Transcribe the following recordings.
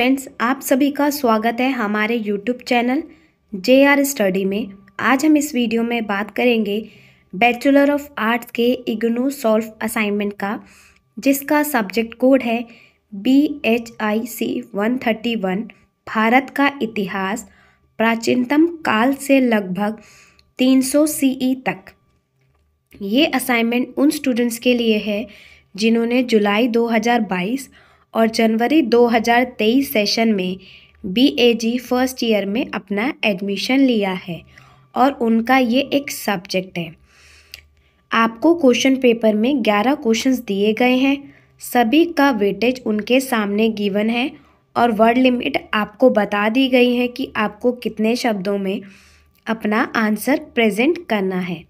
friends आप सभी का स्वागत है हमारे YouTube channel J R study में आज हम इस वीडियो में बात करेंगे बैचलर ऑफ आर्ट्स के इग्नू सॉल्व असाइनमेंट का जिसका सब्जेक्ट कोड है B H I C one thirty one Bharat का इतिहास प्राचीनतम काल से लगभग तीन सौ सी ई e तक ये असाइनमेंट उन स्टूडेंट्स के लिए है जिन्होंने जुलाई दो हज़ार बाईस और जनवरी 2023 सेशन में बीएजी फर्स्ट ईयर में अपना एडमिशन लिया है और उनका ये एक सब्जेक्ट है आपको क्वेश्चन पेपर में 11 क्वेश्चंस दिए गए हैं सभी का वेटेज उनके सामने गिवन है और वर्ड लिमिट आपको बता दी गई है कि आपको कितने शब्दों में अपना आंसर प्रेजेंट करना है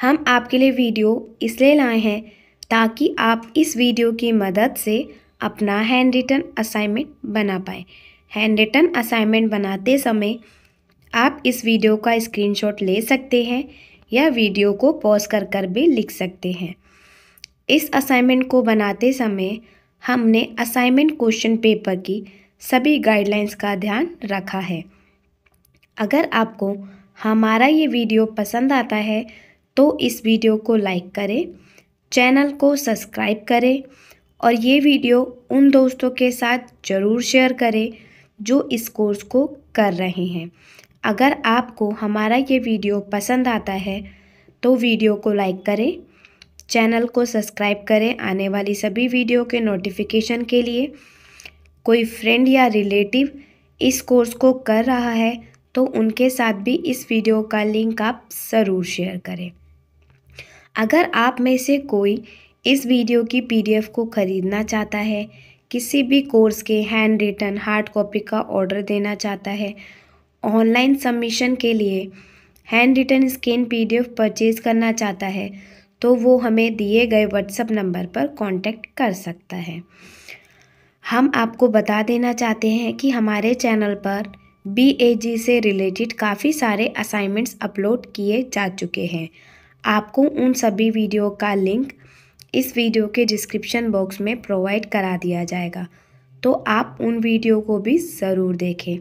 हम आपके लिए वीडियो इसलिए लाए हैं ताकि आप इस वीडियो की मदद से अपना हैंड रिटन असाइनमेंट बना पाएँ हैंड रिटन असाइनमेंट बनाते समय आप इस वीडियो का स्क्रीनशॉट ले सकते हैं या वीडियो को पॉज कर कर भी लिख सकते हैं इस असाइनमेंट को बनाते समय हमने असाइनमेंट क्वेश्चन पेपर की सभी गाइडलाइंस का ध्यान रखा है अगर आपको हमारा ये वीडियो पसंद आता है तो इस वीडियो को लाइक करें चैनल को सब्सक्राइब करें और ये वीडियो उन दोस्तों के साथ ज़रूर शेयर करें जो इस कोर्स को कर रहे हैं अगर आपको हमारा ये वीडियो पसंद आता है तो वीडियो को लाइक करें चैनल को सब्सक्राइब करें आने वाली सभी वीडियो के नोटिफिकेशन के लिए कोई फ्रेंड या रिलेटिव इस कोर्स को कर रहा है तो उनके साथ भी इस वीडियो का लिंक आप ज़रूर शेयर करें अगर आप में से कोई इस वीडियो की पीडीएफ को ख़रीदना चाहता है किसी भी कोर्स के हैंड रिटन हार्ड कॉपी का ऑर्डर देना चाहता है ऑनलाइन सबमिशन के लिए hand written scan PDF purchase करना चाहता है तो वो हमें दिए गए व्हाट्सएप नंबर पर कांटेक्ट कर सकता है हम आपको बता देना चाहते हैं कि हमारे चैनल पर बी से रिलेटेड काफ़ी सारे असाइनमेंट्स अपलोड किए जा चुके हैं आपको उन सभी वीडियो का लिंक इस वीडियो के डिस्क्रिप्शन बॉक्स में प्रोवाइड करा दिया जाएगा तो आप उन वीडियो को भी ज़रूर देखें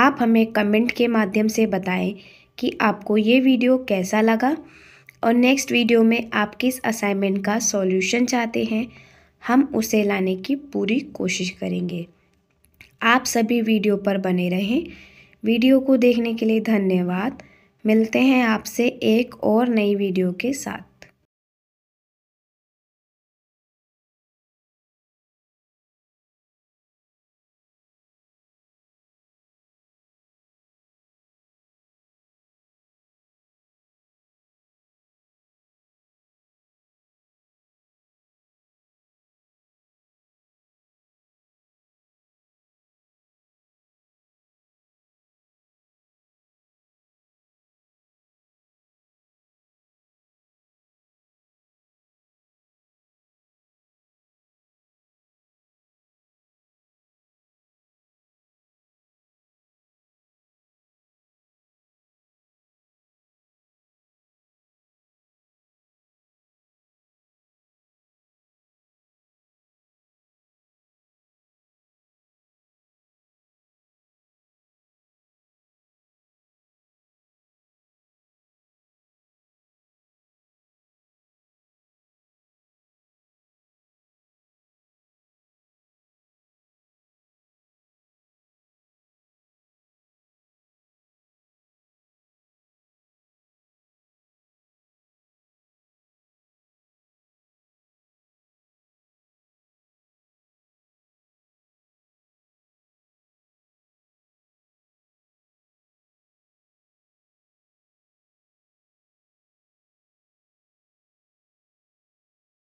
आप हमें कमेंट के माध्यम से बताएं कि आपको ये वीडियो कैसा लगा और नेक्स्ट वीडियो में आप किस असाइनमेंट का सॉल्यूशन चाहते हैं हम उसे लाने की पूरी कोशिश करेंगे आप सभी वीडियो पर बने रहें वीडियो को देखने के लिए धन्यवाद मिलते हैं आपसे एक और नई वीडियो के साथ